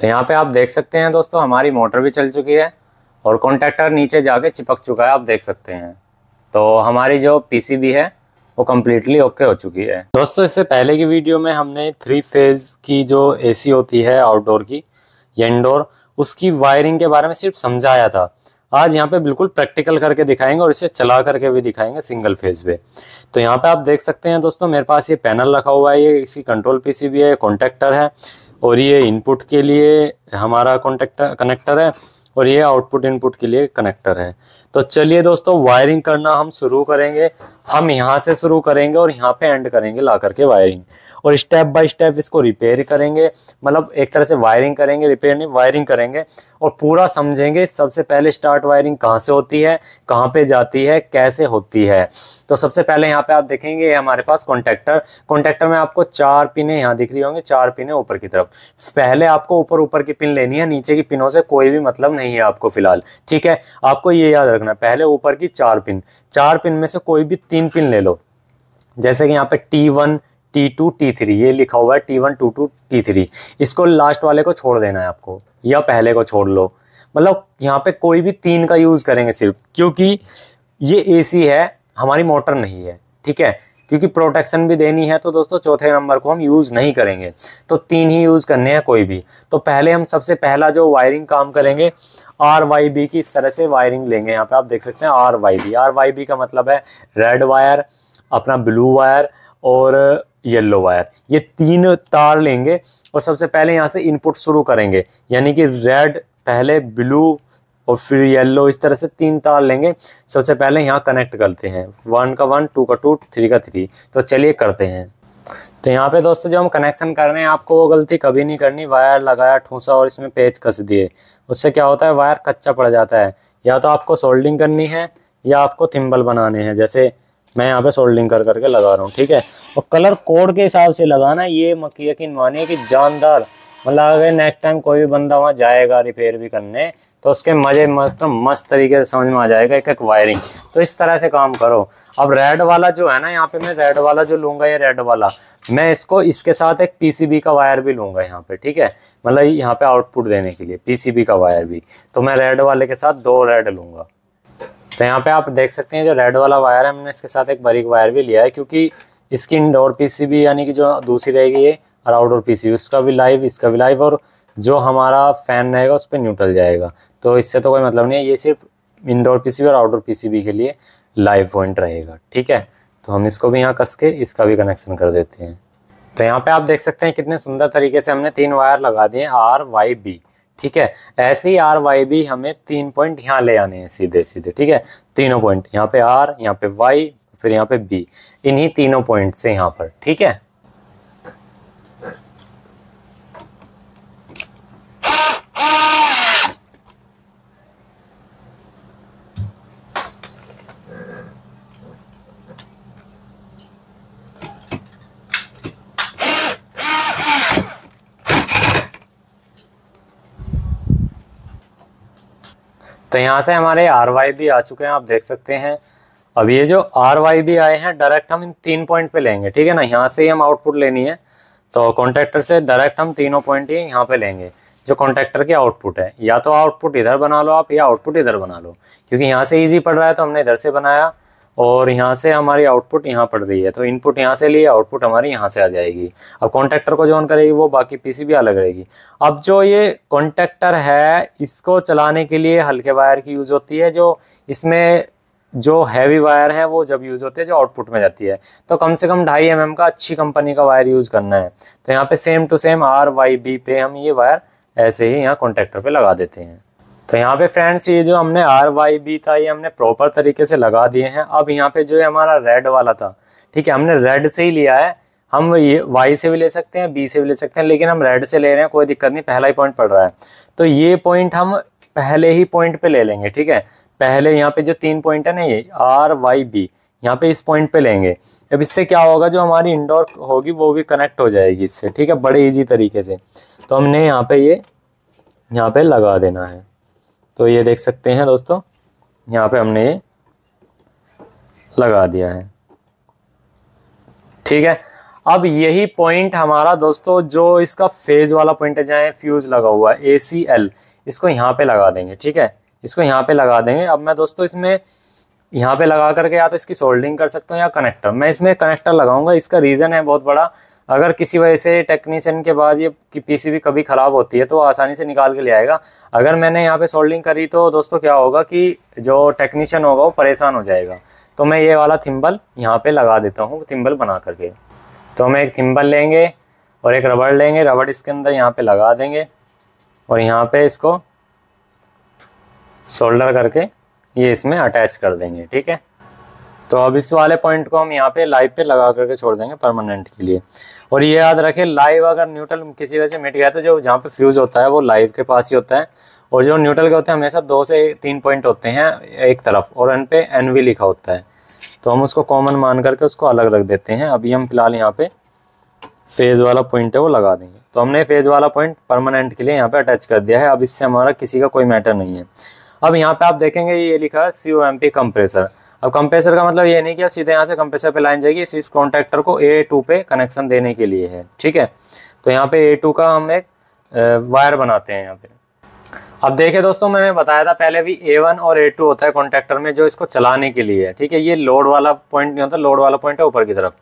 तो यहाँ पे आप देख सकते हैं दोस्तों हमारी मोटर भी चल चुकी है और कॉन्ट्रैक्टर नीचे जाके चिपक चुका है आप देख सकते हैं तो हमारी जो पीसीबी है वो कम्प्लीटली ओके हो चुकी है दोस्तों इससे पहले की वीडियो में हमने थ्री फेज़ की जो एसी होती है आउटडोर की या इनडोर उसकी वायरिंग के बारे में सिर्फ समझाया था आज यहाँ पे बिल्कुल प्रैक्टिकल करके दिखाएंगे और इसे चला करके भी दिखाएंगे सिंगल फेज पे तो यहाँ पे आप देख सकते हैं दोस्तों मेरे पास ये पैनल रखा हुआ है ये इसकी कंट्रोल पीसीबी है कॉन्टेक्टर है और ये इनपुट के लिए हमारा कॉन्टेक्टर कनेक्टर है और ये आउटपुट इनपुट के लिए कनेक्टर है तो चलिए दोस्तों वायरिंग करना हम शुरू करेंगे हम यहाँ से शुरू करेंगे और यहाँ पे एंड करेंगे ला करके वायरिंग और स्टेप बाय स्टेप इसको रिपेयर करेंगे मतलब एक तरह से वायरिंग करेंगे रिपेयर नहीं वायरिंग करेंगे और पूरा समझेंगे सबसे पहले स्टार्ट वायरिंग कहाँ से होती है कहाँ पे जाती है कैसे होती है तो सबसे पहले यहाँ पे आप देखेंगे हमारे पास कॉन्टैक्टर कॉन्टैक्टर में आपको चार पिने यहाँ दिख रही होंगे चार पिने ऊपर की तरफ पहले आपको ऊपर ऊपर की पिन लेनी है नीचे की पिनों से कोई भी मतलब नहीं है आपको फिलहाल ठीक है आपको ये याद रखना पहले ऊपर की चार पिन चार पिन में से कोई भी तीन पिन ले लो जैसे कि यहाँ पे T one T two T three ये लिखा हुआ है T one two two T three इसको लास्ट वाले को छोड़ देना है आपको या पहले को छोड़ लो मतलब यहाँ पे कोई भी तीन का यूज़ करेंगे सिर्फ क्योंकि ये एसी है हमारी मोटर नहीं है ठीक है क्योंकि प्रोटेक्शन भी देनी है तो दोस्तों चौथे नंबर को हम यूज़ नहीं करेंगे तो तीन ही यूज़ करने हैं कोई भी तो पहले हम सबसे पहला जो वायरिंग काम करेंगे आर वाई बी की इस तरह से वायरिंग लेंगे यहाँ पे आप देख सकते हैं R Y B R Y B का मतलब है रेड वायर अपना ब्लू वायर और येलो वायर ये तीन तार लेंगे और सबसे पहले यहाँ से इनपुट शुरू करेंगे यानी कि रेड पहले ब्लू और फिर येलो इस तरह से तीन तार लेंगे सबसे पहले यहाँ कनेक्ट करते हैं वन का वन टू का टू थ्री का थ्री तो चलिए करते हैं तो यहाँ पे दोस्तों जो हम कनेक्शन कर रहे हैं आपको वो गलती कभी नहीं करनी वायर लगाया ठूसा और इसमें पेच कस दिए उससे क्या होता है वायर कच्चा पड़ जाता है या तो आपको सोल्डिंग करनी है या आपको थिम्बल बनाने हैं जैसे मैं यहाँ पे सोल्डिंग कर करके लगा रहा हूँ ठीक है और कलर कोड के हिसाब से लगाना ये यकीन मानिए कि जानदार मतलब अगर नेक्स्ट टाइम कोई भी बंदा वहाँ जाएगा रिपेयर भी करने तो उसके मज़े मस्त मस्त तरीके से समझ में आ जाएगा एक एक वायरिंग तो इस तरह से काम करो अब रेड वाला जो है ना यहाँ पे मैं रेड वाला जो लूँगा ये रेड वाला मैं इसको इसके साथ एक पीसीबी का वायर भी लूँगा यहाँ पे ठीक है मतलब यहाँ पे आउटपुट देने के लिए पीसीबी का वायर भी तो मैं रेड वाले के साथ दो रेड लूँगा तो यहाँ पे आप देख सकते हैं जो रेड वाला वायर है हमने इसके साथ एक बारीक वायर भी लिया है क्योंकि इसकी इनडोर पीसीबी यानी कि जो दूसरी रहेगी ये और आउटडोर पीसीबी उसका भी लाइव इसका भी लाइव और जो हमारा फैन रहेगा उस पर न्यूट्रल जाएगा तो इससे तो कोई मतलब नहीं है ये सिर्फ इनडोर पी और आउटडोर पी के लिए लाइव पॉइंट रहेगा ठीक है तो हम इसको भी यहाँ कस के इसका भी कनेक्शन कर देते हैं तो यहाँ पे आप देख सकते हैं कितने सुंदर तरीके से हमने तीन वायर लगा दिए आर वाई बी ठीक है ऐसे ही आर वाई भी हमें तीन पॉइंट यहाँ ले आने हैं सीधे सीधे ठीक है तीनों पॉइंट यहाँ पे आर यहाँ पे वाई फिर यहाँ पे बी इन्हीं तीनों पॉइंट से यहाँ पर ठीक है तो यहाँ से हमारे आर वाई भी आ चुके हैं आप देख सकते हैं अब ये जो आर वाई भी आए हैं डायरेक्ट हम इन तीन पॉइंट पे लेंगे ठीक है ना यहाँ से ही हम आउटपुट लेनी है तो कॉन्ट्रेक्टर से डायरेक्ट हम तीनों पॉइंट ही यहाँ पे लेंगे जो कॉन्ट्रेक्टर की आउटपुट है या तो आउटपुट इधर बना लो आप या आउटपुट इधर बना लो क्योंकि यहाँ से ईजी पड़ रहा है तो हमने इधर से बनाया और यहाँ से हमारी आउटपुट यहाँ पड़ रही है तो इनपुट यहाँ से लिए आउटपुट हमारी यहाँ से आ जाएगी अब कॉन्ट्रैक्टर को जो ऑन करेगी वो बाकी पीसीबी अलग रहेगी अब जो ये कॉन्ट्रैक्टर है इसको चलाने के लिए हल्के वायर की यूज़ होती है जो इसमें जो हैवी वायर है वो जब यूज़ होती है जो आउटपुट में जाती है तो कम से कम ढाई एम mm एम का अच्छी कंपनी का वायर यूज़ करना है तो यहाँ पे same to same R Y B पे हम ये वायर ऐसे ही यहाँ कॉन्ट्रैक्टर पे लगा देते हैं तो यहाँ पे फ्रेंड्स ये जो हमने आर वाई बी था ये हमने प्रॉपर तरीके से लगा दिए हैं अब यहाँ पे जो है हमारा रेड वाला था ठीक है हमने रेड से ही लिया है हम ये वाई से भी ले सकते हैं बी से भी ले सकते हैं लेकिन हम रेड से ले रहे हैं कोई दिक्कत नहीं पहला ही पॉइंट पड़ रहा है तो ये पॉइंट हम पहले ही पॉइंट पे ले लेंगे ठीक है पहले यहाँ पे जो तीन पॉइंट है ना ये आर वाई बी यहाँ पे इस पॉइंट पे लेंगे अब इससे क्या होगा जो हमारी इंडोर होगी वो भी कनेक्ट हो जाएगी इससे ठीक है बड़े ईजी तरीके से तो हमने यहाँ पे ये यहाँ पे लगा देना है तो ये देख सकते हैं दोस्तों यहाँ पे हमने ये लगा दिया है ठीक है अब यही पॉइंट हमारा दोस्तों जो इसका फेज वाला पॉइंट है जहाँ फ्यूज लगा हुआ है ए सी एल इसको यहाँ पे लगा देंगे ठीक है इसको यहाँ पे लगा देंगे अब मैं दोस्तों इसमें यहाँ पे लगा करके या तो इसकी सोल्डिंग कर सकता हूँ या कनेक्टर मैं इसमें कनेक्टर लगाऊंगा इसका रीज़न है बहुत बड़ा अगर किसी वजह से टेक्नीशियन के बाद ये पीसीबी कभी ख़राब होती है तो आसानी से निकाल के ले आएगा अगर मैंने यहाँ पे सोल्डिंग करी तो दोस्तों क्या होगा कि जो टेक्नीशियन होगा वो परेशान हो जाएगा तो मैं ये वाला थिम्बल यहाँ पे लगा देता हूँ थिम्बल बना करके तो हम एक थिम्बल लेंगे और एक रबड़ लेंगे रबड़ इसके अंदर यहाँ पर लगा देंगे और यहाँ पर इसको सोल्डर करके ये इसमें अटैच कर देंगे ठीक है तो अब इस वाले पॉइंट को हम यहाँ पे लाइव पे लगा करके छोड़ देंगे परमानेंट के लिए और ये याद रखें लाइव अगर न्यूट्रल किसी वजह से मिट गया तो जो जहाँ पे फ्यूज़ होता है वो लाइव के पास ही होता है और जो न्यूट्रल के होते हैं हमेशा दो से तीन पॉइंट होते हैं एक तरफ और एन पे एन वी लिखा होता है तो हम उसको कॉमन मान करके उसको अलग रख देते हैं अभी हम फिलहाल यहाँ पे फेज़ वाला पॉइंट है वो लगा देंगे तो हमने फेज़ वाला पॉइंट परमानेंट के लिए यहाँ पे अटैच कर दिया है अब इससे हमारा किसी का कोई मैटर नहीं है अब यहाँ पे आप देखेंगे ये लिखा है C O M P compressor अब कंप्रेसर का मतलब ये नहीं कि सीधे यहाँ से कंप्रेसर पे लाइन जाएगी इस कॉन्ट्रेक्टर को ए टू पे कनेक्शन देने के लिए है ठीक है तो यहाँ पे ए टू का हम एक वायर बनाते हैं यहाँ पे अब देखिए दोस्तों मैंने बताया था पहले भी ए वन और ए टू होता है कॉन्ट्रेक्टर में जो इसको चलाने के लिए है ठीक है ये लोड वाला पॉइंट नहीं होता लोड वाला पॉइंट है ऊपर की तरफ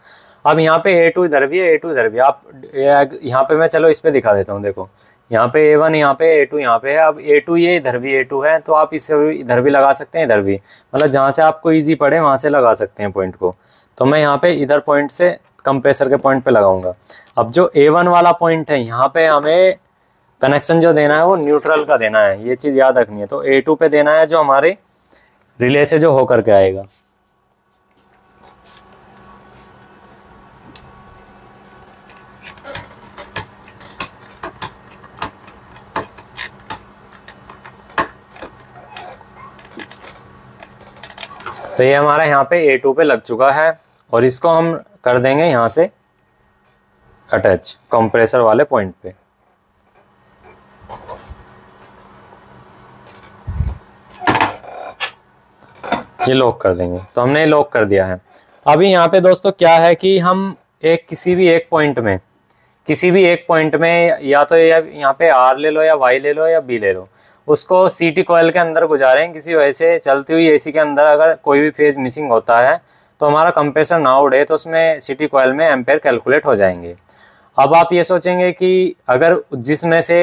अब यहाँ पे ए टू इधर भी है ए टू इधर भी आप यहाँ पे मैं चलो इस पर दिखा देता हूँ देखो यहाँ पे ए वन यहाँ पे ए टू यहाँ पे है अब ए टू ये इधर भी ए टू है तो आप इसे इधर भी लगा सकते हैं इधर भी मतलब जहाँ से आपको ईजी पड़े वहाँ से लगा सकते हैं पॉइंट को तो मैं यहाँ पे इधर पॉइंट से कंप्रेसर के पॉइंट पे लगाऊंगा अब जो ए वन वाला पॉइंट है यहाँ पे हमें कनेक्शन जो देना है वो न्यूट्रल का देना है ये चीज़ याद रखनी है तो ए टू पे देना है जो हमारे रिले से जो होकर के आएगा तो ये हमारा यहाँ पे ए टू पे लग चुका है और इसको हम कर देंगे यहाँ से अटैच कंप्रेसर वाले पॉइंट पे ये लॉक कर देंगे तो हमने ये लॉक कर दिया है अभी यहाँ पे दोस्तों क्या है कि हम एक किसी भी एक पॉइंट में किसी भी एक पॉइंट में या तो यहाँ पे आर ले लो या वाई ले लो या बी ले लो उसको सीटी कोयल के अंदर गुजारें किसी वजह से चलती हुई एसी के अंदर अगर कोई भी फेज मिसिंग होता है तो हमारा कंप्रेसर ना उड़े तो उसमें सिटी कोयल में एम्पेयर कैलकुलेट हो जाएंगे अब आप ये सोचेंगे कि अगर जिसमें से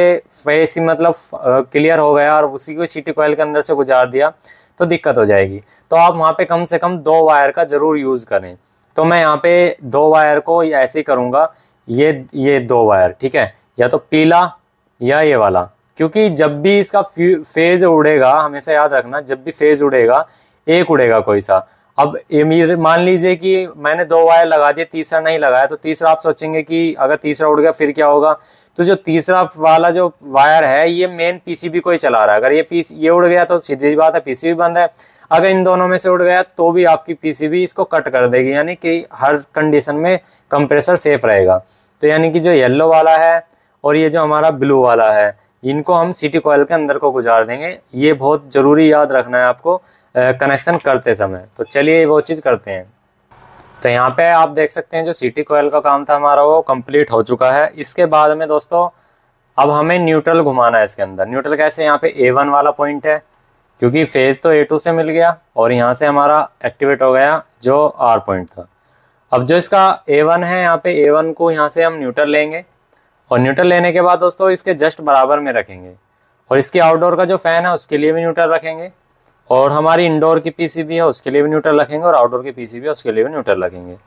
फेस मतलब क्लियर हो गया और उसी को सिटी कोयल के अंदर से गुजार दिया तो दिक्कत हो जाएगी तो आप वहाँ पे कम से कम दो वायर का ज़रूर यूज़ करें तो मैं यहाँ पे दो वायर को ऐसे ही करूँगा ये ये दो वायर ठीक है या तो पीला या ये वाला क्योंकि जब भी इसका फेज उड़ेगा हमेशा याद रखना जब भी फेज उड़ेगा एक उड़ेगा कोई सा अब मान लीजिए कि मैंने दो वायर लगा दिए तीसरा नहीं लगाया तो तीसरा आप सोचेंगे कि अगर तीसरा उड़ गया फिर क्या होगा तो जो तीसरा वाला जो वायर है ये मेन पीसीबी को ही चला रहा है अगर ये पीस ये उड़ गया तो सीधी बात है पीसीबी बंद है अगर इन दोनों में से उड़ गया तो भी आपकी पीसीबी इसको कट कर देगी यानी कि हर कंडीशन में कंप्रेसर सेफ रहेगा तो यानी कि जो येल्लो वाला है और ये जो हमारा ब्लू वाला है इनको हम सिटी कॉयल के अंदर को गुजार देंगे ये बहुत ज़रूरी याद रखना है आपको कनेक्शन करते समय तो चलिए वो चीज़ करते हैं तो यहाँ पे आप देख सकते हैं जो सिटी कोयल का काम था हमारा वो कंप्लीट हो चुका है इसके बाद में दोस्तों अब हमें न्यूट्रल घुमाना है इसके अंदर न्यूट्रल कैसे यहाँ पे ए वन वाला पॉइंट है क्योंकि फेज तो ए टू से मिल गया और यहाँ से हमारा एक्टिवेट हो गया जो आर पॉइंट था अब जो इसका ए वन है यहाँ पे ए वन को यहाँ से हम न्यूट्रल लेंगे और न्यूट्रल लेने के बाद दोस्तों इसके जस्ट बराबर में रखेंगे और इसके आउटडोर का जो फ़ैन है उसके लिए भी न्यूट्रल रखेंगे और हमारी इंडोर की पीसीबी है उसके लिए भी न्यूट्रल रखेंगे और आउटडोर की पीसीबी है उसके लिए भी न्यूट्रल रखेंगे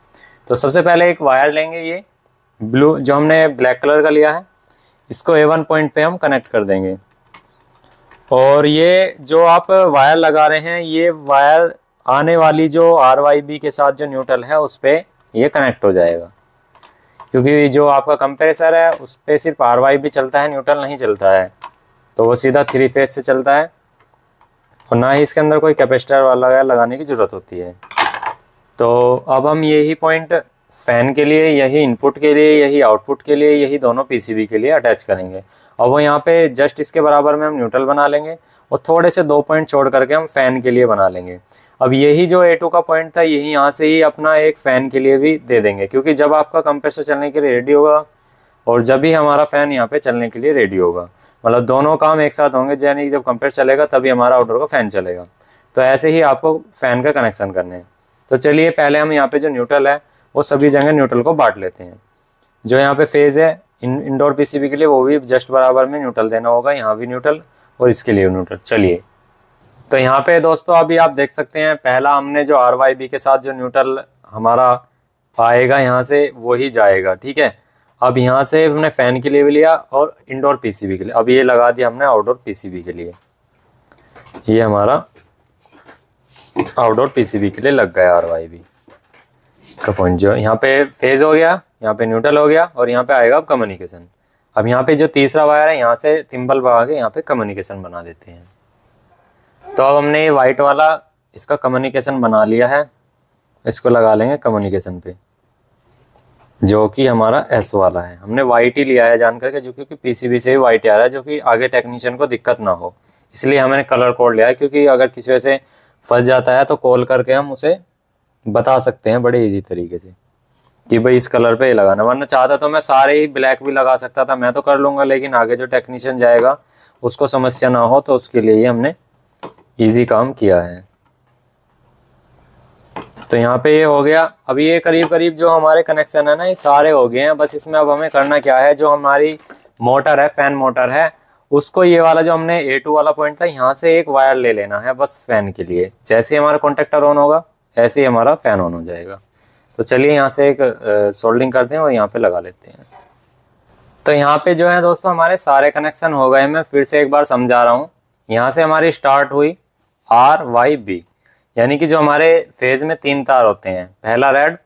तो सबसे पहले एक वायर लेंगे ये ब्लू जो हमने ब्लैक कलर का लिया है इसको ए वन पॉइंट पर हम कनेक्ट कर देंगे और ये जो आप वायर लगा रहे हैं ये वायर आने वाली जो आर वाई बी के साथ जो न्यूट्रल है उस पर ये कनेक्ट हो जाएगा क्योंकि जो आपका कंप्रेसर है उस पर सिर्फ आर वाई भी चलता है न्यूट्रल नहीं चलता है तो वो सीधा थ्री फेज से चलता है और ना ही इसके अंदर कोई कैपेसिटर वाला लगाने की ज़रूरत होती है तो अब हम यही पॉइंट फ़ैन के लिए यही इनपुट के लिए यही आउटपुट के लिए यही दोनों पीसीबी के लिए अटैच करेंगे और वो यहाँ पे जस्ट इसके बराबर में हम न्यूट्रल बना लेंगे और थोड़े से दो पॉइंट छोड़ करके हम फ़ैन के लिए बना लेंगे अब यही जो ए टू का पॉइंट था यही यहाँ से ही अपना एक फ़ैन के लिए भी दे देंगे क्योंकि जब आपका कंप्रेसर चलने के लिए रेडी होगा और जब भी हमारा फ़ैन यहाँ पे चलने के लिए रेडी होगा मतलब दोनों काम एक साथ होंगे यानी जब कंप्रेसर चलेगा तभी हमारा आउटडोर का फ़ैन चलेगा तो ऐसे ही आपको फ़ैन का कनेक्शन करने हैं तो चलिए पहले हम यहाँ पे जो न्यूट्रल है वो सभी जगह न्यूट्रल को बांट लेते हैं जो यहाँ पे फेज़ है इन, इंडोर पीसीबी के लिए वो भी जस्ट बराबर में न्यूट्रल देना होगा यहाँ भी न्यूट्रल और इसके लिए न्यूट्रल चलिए तो यहाँ पे दोस्तों अभी आप देख सकते हैं पहला हमने जो आर वाई बी के साथ जो न्यूट्रल हमारा आएगा यहाँ से वो ही जाएगा ठीक है अब यहाँ से हमने फ़ैन के लिए भी लिया और इंडोर पीसीबी के लिए अब ये लगा दिया हमने आउटडोर पीसीबी के लिए ये हमारा आउटडोर पीसीबी के लिए लग गया आर वाई बी का पॉइंट जो यहाँ पे फेज हो गया यहाँ पे न्यूट्रल हो गया और यहाँ पे आएगा अब कम्युनिकेशन अब यहाँ पे जो तीसरा वायर है यहाँ से थिम्बल बगा के यहाँ पे कम्युनिकेशन बना देते हैं तो अब हमने ये वाइट वाला इसका कम्युनिकेशन बना लिया है इसको लगा लेंगे कम्युनिकेशन पे जो कि हमारा एस वाला है हमने वाइट ही लिया है जान करके जो क्योंकि पीसीबी से ही वाइट आ रहा है जो कि आगे टेक्नीशियन को दिक्कत ना हो इसलिए हमने कलर कोड लिया है क्योंकि अगर किसी वजह से फंस जाता है तो कॉल करके हम उसे बता सकते हैं बड़े इजी तरीके से कि भाई इस कलर पे ही लगाना वरना चाहता तो मैं सारे ही ब्लैक भी लगा सकता था मैं तो कर लूँगा लेकिन आगे जो टेक्नीशियन जाएगा उसको समस्या ना हो तो उसके लिए ही हमने इजी काम किया है तो यहाँ पे ये हो गया अब ये करीब करीब जो हमारे कनेक्शन है ना ये सारे हो गए हैं बस इसमें अब हमें करना क्या है जो हमारी मोटर है फैन मोटर है उसको ये वाला जो हमने ए टू वाला पॉइंट था यहाँ से एक वायर ले लेना है बस फैन के लिए जैसे ही हमारा कॉन्टेक्टर ऑन होगा ऐसे ही हमारा फैन ऑन हो जाएगा तो चलिए यहाँ से एक सोल्डिंग करते हैं और यहाँ पे लगा लेते हैं तो यहाँ पे जो है दोस्तों हमारे सारे कनेक्शन हो गए मैं फिर से एक बार समझा रहा हूँ यहाँ से हमारी स्टार्ट हुई आर वाई बी यानी कि जो हमारे फेज में तीन तार होते हैं पहला रेड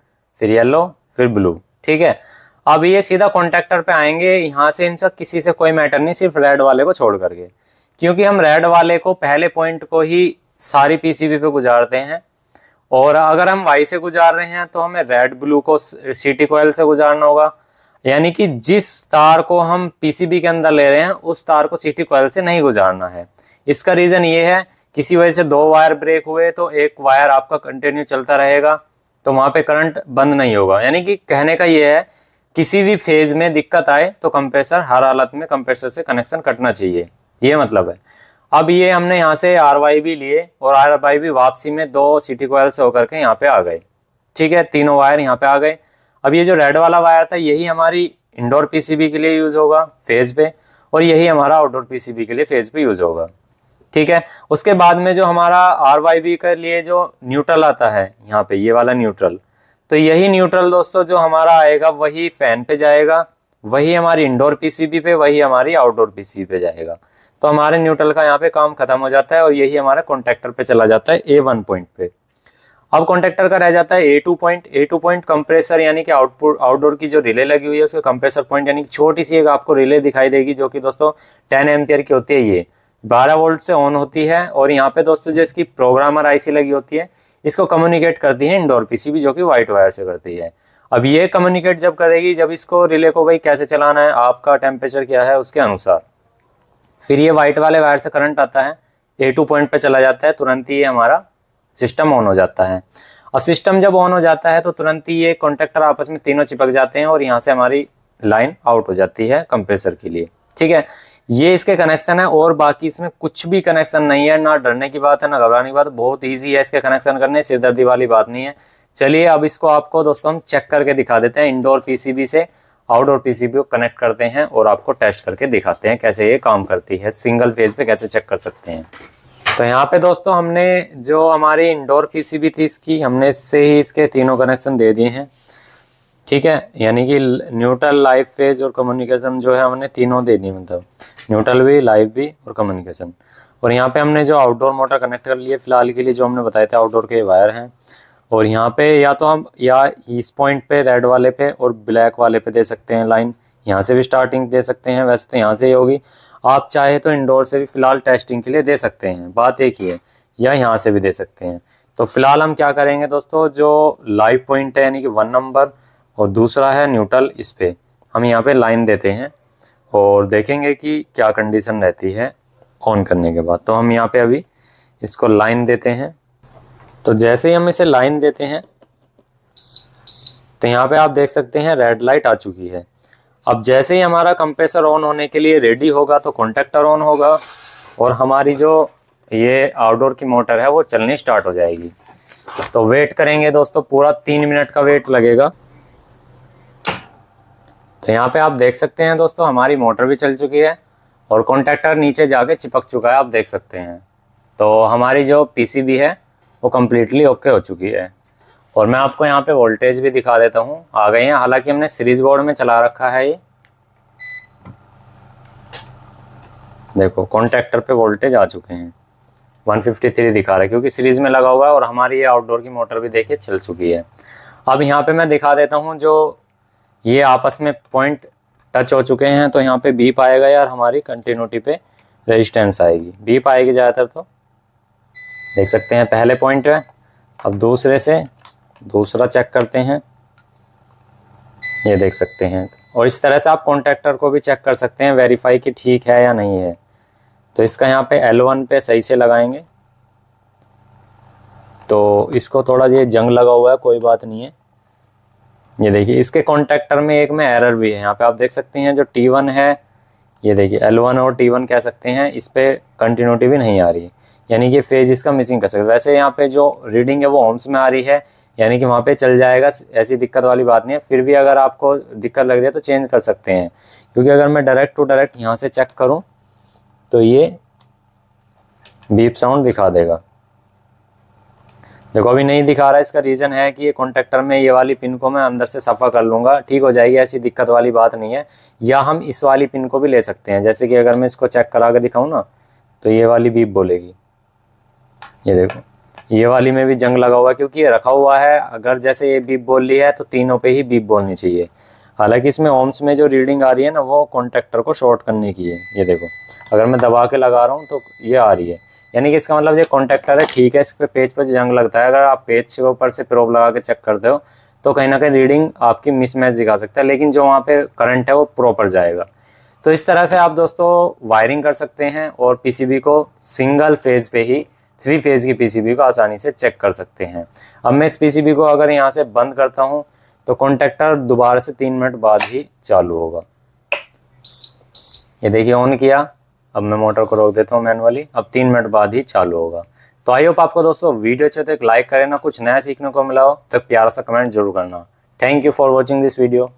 फिर येलो फिर ब्लू ठीक है अब ये सीधा कॉन्टेक्टर पे आएंगे यहाँ से इनका किसी से कोई मैटर नहीं सिर्फ रेड वाले को छोड़ करके क्योंकि हम रेड वाले को पहले पॉइंट को ही सारी पीसीबी पे गुजारते हैं और अगर हम वाई से गुजार रहे हैं तो हमें रेड ब्लू को सिटी कोयल से गुजारना होगा यानी कि जिस तार को हम पीसीबी के अंदर ले रहे हैं उस तार को सिटी कोयल से नहीं गुजारना है इसका रीज़न ये है किसी वजह से दो वायर ब्रेक हुए तो एक वायर आपका कंटिन्यू चलता रहेगा तो वहाँ पे करंट बंद नहीं होगा यानी कि कहने का ये है किसी भी फेज में दिक्कत आए तो कंप्रेसर हर हालत में कंप्रेसर से कनेक्शन कटना चाहिए ये मतलब है अब ये हमने यहाँ से आर वाई भी लिए और आर वाई भी वापसी में दो सिटी कोयल से होकर के यहाँ पे आ गए ठीक है तीनों वायर यहाँ पे आ गए अब ये जो रेड वाला वायर था यही हमारी इंडोर पीसीबी के लिए यूज़ होगा फेज़ पे और यही हमारा आउटडोर पीसीबी के लिए फेज़ पे यूज़ होगा ठीक है उसके बाद में जो हमारा आर वाई बी के लिए जो न्यूट्रल आता है यहाँ पे ये वाला न्यूट्रल तो यही न्यूट्रल दोस्तों जो हमारा आएगा वही फैन पे जाएगा वही हमारी इंडोर पीसीबी पे वही हमारी आउटडोर पीसीबी पे जाएगा तो हमारे न्यूट्रल का यहाँ पे काम खत्म हो जाता है और यही हमारा कॉन्ट्रेक्टर पे चला जाता है ए वन पॉइंट पे अब कॉन्ट्रेक्टर का रह जाता है A two point A two point compressor यानी कि आउटपुट आउटडोर की जो रिले लगी हुई है उसके कंप्रेसर पॉइंट यानी कि छोटी सी एक आपको रिले दिखाई देगी जो कि दोस्तों टेन एम्पियर की होती है ये 12 वोल्ट से ऑन होती है और यहाँ पे दोस्तों जो इसकी प्रोग्रामर आईसी लगी होती है इसको कम्युनिकेट करती है इंडोर पीसीबी जो कि व्हाइट वायर से करती है अब ये कम्युनिकेट जब करेगी जब इसको रिले को भाई कैसे चलाना है आपका टेम्परेचर क्या है उसके अनुसार फिर ये व्हाइट वाले वायर से करंट आता है ए टू पॉइंट पे चला जाता है तुरंत ही ये हमारा सिस्टम ऑन हो जाता है अब सिस्टम जब ऑन हो जाता है तो तुरंत ही ये कॉन्टेक्टर आपस में तीनों चिपक जाते हैं और यहाँ से हमारी लाइन आउट हो जाती है कंप्रेसर के लिए ठीक है ये इसके कनेक्शन है और बाकी इसमें कुछ भी कनेक्शन नहीं है ना डरने की बात है ना घबराने की बात बहुत ईजी है इसके कनेक्शन करने सिरदर्दी वाली बात नहीं है चलिए अब इसको आपको दोस्तों हम चेक करके दिखा देते हैं इंडोर पीसीबी से आउटडोर पीसीबी को कनेक्ट करते हैं और आपको टेस्ट करके दिखाते हैं कैसे ये काम करती है सिंगल फेज पे कैसे चेक कर सकते हैं तो यहाँ पे दोस्तों हमने जो हमारी इंडोर पीसीबी थी इसकी हमने इससे ही इसके तीनों कनेक्शन दे दिए हैं ठीक है यानी कि न्यूट्रल लाइफ फेज और कम्युनिकेशन जो है हमने तीनों दे दिए मतलब न्यूट्रल भी लाइव भी और कम्युनिकेशन और यहाँ पे हमने जो आउटडोर मोटर कनेक्ट कर लिए फिलहाल के लिए जो हमने बताए थे आउटडोर के वायर हैं और यहाँ पे या तो हम या इस पॉइंट पे रेड वाले पे और ब्लैक वाले पे दे सकते हैं लाइन यहाँ से भी स्टार्टिंग दे सकते हैं वैसे तो यहाँ से ही होगी आप चाहे तो इंडोर से भी फिलहाल टेस्टिंग के लिए दे सकते हैं बात एक ही है या यहाँ से भी दे सकते हैं तो फिलहाल हम क्या करेंगे दोस्तों जो लाइव पॉइंट है यानी कि वन नंबर और दूसरा है न्यूट्रल इस पर हम यहाँ पे लाइन देते हैं और देखेंगे कि क्या कंडीशन रहती है ऑन करने के बाद तो हम यहाँ पे अभी इसको लाइन देते हैं तो जैसे ही हम इसे लाइन देते हैं तो यहाँ पे आप देख सकते हैं रेड लाइट आ चुकी है अब जैसे ही हमारा कंप्रेसर ऑन होने के लिए रेडी होगा तो कॉन्टेक्टर ऑन होगा और हमारी जो ये आउटडोर की मोटर है वो चलनी स्टार्ट हो जाएगी तो वेट करेंगे दोस्तों पूरा तीन मिनट का वेट लगेगा तो यहाँ पे आप देख सकते हैं दोस्तों हमारी मोटर भी चल चुकी है और कॉन्ट्रेक्टर नीचे जाके चिपक चुका है आप देख सकते हैं तो हमारी जो पीसीबी है वो कम्प्लीटली ओके हो चुकी है और मैं आपको यहाँ पे वोल्टेज भी दिखा देता हूँ आ गए हैं हालांकि हमने सीरीज बोर्ड में चला रखा है ये देखो कॉन्टैक्टर पे वोल्टेज आ चुके हैं 153 दिखा रहा है क्योंकि सीरीज में लगा हुआ है और हमारी ये आउटडोर की मोटर भी देखिए चल चुकी है अब यहाँ पे मैं दिखा देता हूँ जो ये आपस में पॉइंट टच हो चुके हैं तो यहाँ पे बीप आएगा यार हमारी कंटिन्यूटी पे रेजिस्टेंस आएगी बीप आएगी ज़्यादातर तो देख सकते हैं पहले पॉइंट है अब दूसरे से दूसरा चेक करते हैं ये देख सकते हैं और इस तरह से आप कॉन्ट्रैक्टर को भी चेक कर सकते हैं वेरीफाई कि ठीक है या नहीं है तो इसका यहाँ पे एल वन पे सही से लगाएंगे तो इसको थोड़ा ये जंग लगा हुआ है कोई बात नहीं है ये देखिए इसके कॉन्टैक्टर में एक में एरर भी है यहाँ पे आप देख सकते हैं जो टी वन है ये देखिए एल वन और टी वन कह सकते हैं इस पर कंटिन्यूटी भी नहीं आ रही है यानी कि फेज इसका मिसिंग कर सकते वैसे यहाँ पे जो रीडिंग है वो होम्स में आ रही है यानी कि वहाँ पे चल जाएगा ऐसी दिक्कत वाली बात नहीं है फिर भी अगर आपको दिक्कत लग रही है तो चेंज कर सकते हैं क्योंकि अगर मैं डायरेक्ट टू डायरेक्ट यहाँ से चेक करूँ तो ये बीप साउंड दिखा देगा देखो अभी नहीं दिखा रहा इसका रीज़न है कि ये कॉन्टेक्टर में ये वाली पिन को मैं अंदर से सफ़ा कर लूँगा ठीक हो जाएगी ऐसी दिक्कत वाली बात नहीं है या हम इस वाली पिन को भी ले सकते हैं जैसे कि अगर मैं इसको चेक करा के दिखाऊँ ना तो ये वाली बीप बोलेगी ये देखो ये वाली में भी जंग लगा हुआ है क्योंकि ये रखा हुआ है अगर जैसे ये बीप बोल रही है तो तीनों पे ही बीप बोलनी चाहिए हालांकि इसमें ओम्स में जो रीडिंग आ रही है ना वो कॉन्टेक्टर को शॉर्ट करने की है ये देखो अगर मैं दबा के लगा रहा हूँ तो ये आ रही है यानी कि इसका मतलब जो कॉन्ट्रेक्टर है ठीक है इस पर पेज पर जंग लगता है अगर आप पेज के ऊपर से प्रोब लगा के चेक करते हो तो कहीं ना कहीं रीडिंग आपकी मिसमैच दिखा सकता है लेकिन जो वहाँ पे करंट है वो प्रॉपर जाएगा तो इस तरह से आप दोस्तों वायरिंग कर सकते हैं और पीसीबी को सिंगल फेज पे ही थ्री फेज की पीसीबी को आसानी से चेक कर सकते हैं अब मैं इस पीसीबी को अगर यहाँ से बंद करता हूँ तो कॉन्ट्रेक्टर दोबारा से तीन मिनट बाद ही चालू होगा ये देखिए ऑन किया अब मैं मोटर को रोक देता हूँ मैनुअली अब तीन मिनट बाद ही चालू होगा तो आई होप आपको दोस्तों वीडियो अच्छे तो एक लाइक करें ना कुछ नया सीखने को मिला हो तो प्यारा सा कमेंट जरूर करना thank you for watching this video